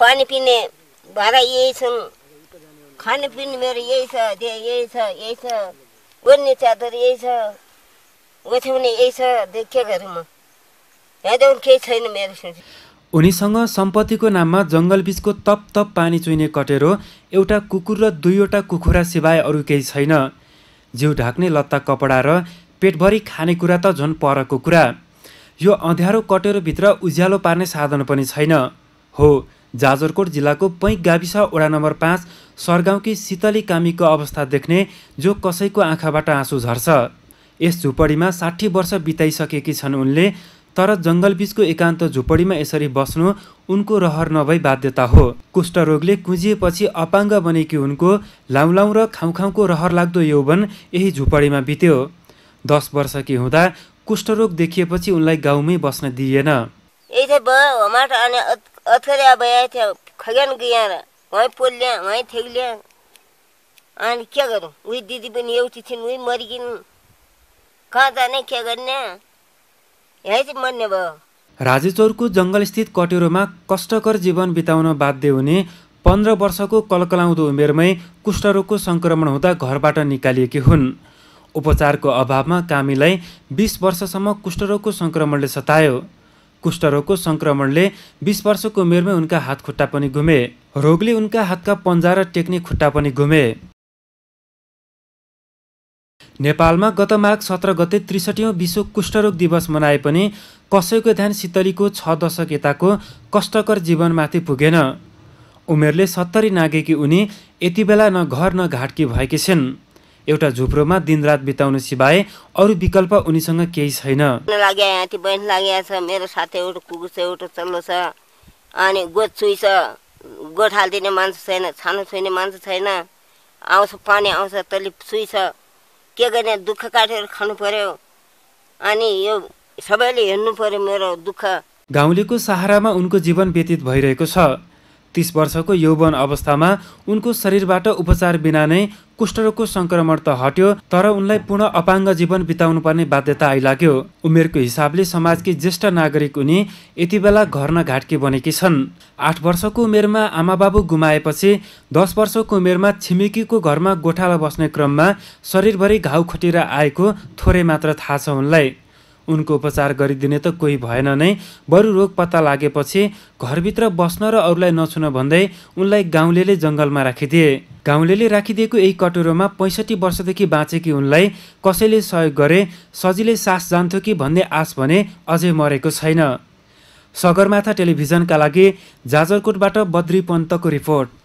पानी पिने भएर यही छन् पिने मेरो यही छ त्यो यही छ यही छ ओर्ने चादर यही छ ओछ्याउने यही छ के गरौँ म हेर्दा केही छैन मेरो सोच उनीसँग सम्पत्तिको नाममा जङ्गलबीचको तप तप पानी चुइने कटेरो एउटा कुकुर र दुईवटा कुखुरा सिवाय अरू केही छैन जिउ ढाक्ने लत्ता कपडा र पेटभरि खानेकुरा त झन् परको कुरा यो अँध्यारो कटेरोभित्र उज्यालो पार्ने साधन पनि छैन हो जाजरकोट जिल्लाको पैँक गाविस वडा नम्बर पाँच सरगाउँकी शीतली कामीको अवस्था देख्ने जो कसैको आँखाबाट आँसु झर्छ यस झुपडीमा साठी वर्ष बिताइसकेकी छन् उनले तर जङ्गलबीचको एकान्त झुपडीमा यसरी बस्नु उनको रहर नभई बाध्यता हो कुष्ठरोगले कुजिएपछि अपाङ्ग बनेकी उनको लाउलाउ र खाउँखाउँको रहर लाग्दो यौवन यही झुपडीमा बित्यो दस वर्षकी हुँदा कुष्ठरोग देखिएपछि उनलाई गाउँमै बस्न दिइएन अथर्या बया त्या खग्यान गयाएर वहीँ पोल्या वहीँ थेग्ल्या अनि के गरौँ उही दिदी पनि एउटी थिइन् उही मरिकिन् कहाँ जाने के गर्ने यहीँ चाहिँ मान्ने भयो राजेचौरको जङ्गलस्थित कटेरोमा कष्टकर जीवन बिताउन बाध्य हुने पन्ध्र वर्षको कलकलाउँदो उमेरमै कुष्ठरोगको सङ्क्रमण हुँदा घरबाट निकालिएकी हुन् उपचारको अभावमा कामीलाई बिस वर्षसम्म कुष्ठरोगको सङ्क्रमणले सतायो कुष्ठरोगको सङ्क्रमणले बिस वर्षको उमेरमै उनका हात खुट्टा पनि गुमे रोगले उनका हातका पन्जा र टेक्ने खुट्टा पनि गुमे नेपालमा गत माघ सत्र गते त्रिसठीौँ विश्व कुष्ठरोग दिवस मनाए पनि कसैको ध्यान शीतलीको छ दशक यताको कष्टकर जीवनमाथि पुगेन उमेरले सत्तरी नागेकी उनी यति बेला न घर न घाटकी भएकी छिन् एउटा झुप्रोमा दिनरात बिताउनु सिवाय अरू विकल्प उनीसँग केही छैन मेरो साथी एउटा कुकुर छ एउटा चल्लो छ अनि गोठ छुइ छ गोठ हालिदिने मान्छे छैन छानो छुइने मान्छे छैन आउँछ पानी आउँछ तैँले सुई छ के गर्ने दुःख काटेर खानु पर्यो अनि यो सबैले हेर्नु पर्यो मेरो दुःख गाउँलेको सहारामा उनको जीवन व्यतीत भइरहेको छ एकतिस वर्षको यौवन अवस्थामा उनको शरीरबाट उपचार बिना नै कुष्ठरोगको सङ्क्रमण त हट्यो तर उनलाई पूर्ण अपाङ्ग जीवन बिताउनुपर्ने बाध्यता आइलाग्यो उमेरको हिसाबले समाजकी ज्येष्ठ नागरिक उनी यति बेला न घाटकी बनेकी छन् आठ वर्षको उमेरमा आमाबाबु गुमाएपछि दस वर्षको उमेरमा छिमेकीको घरमा गोठाला बस्ने क्रममा शरीरभरि घाउ खटिएर आएको थोरै मात्र थाहा छ उनलाई उनको उपचार गरिदिने त कोही भएन नै बरु रोग पत्ता लागेपछि घरभित्र बस्न र अरूलाई नछुन भन्दै उनलाई गाउँले जङ्गलमा राखिदिए गाउँले राखिदिएको यही कटोरोमा पैँसठी वर्षदेखि बाँचेकी उनलाई कसैले सहयोग गरे सजिलै सास जान्थ्यो कि भन्ने आश भने अझै मरेको छैन सगरमाथा टेलिभिजनका लागि जाजरकोटबाट बद्री पन्तको रिपोर्ट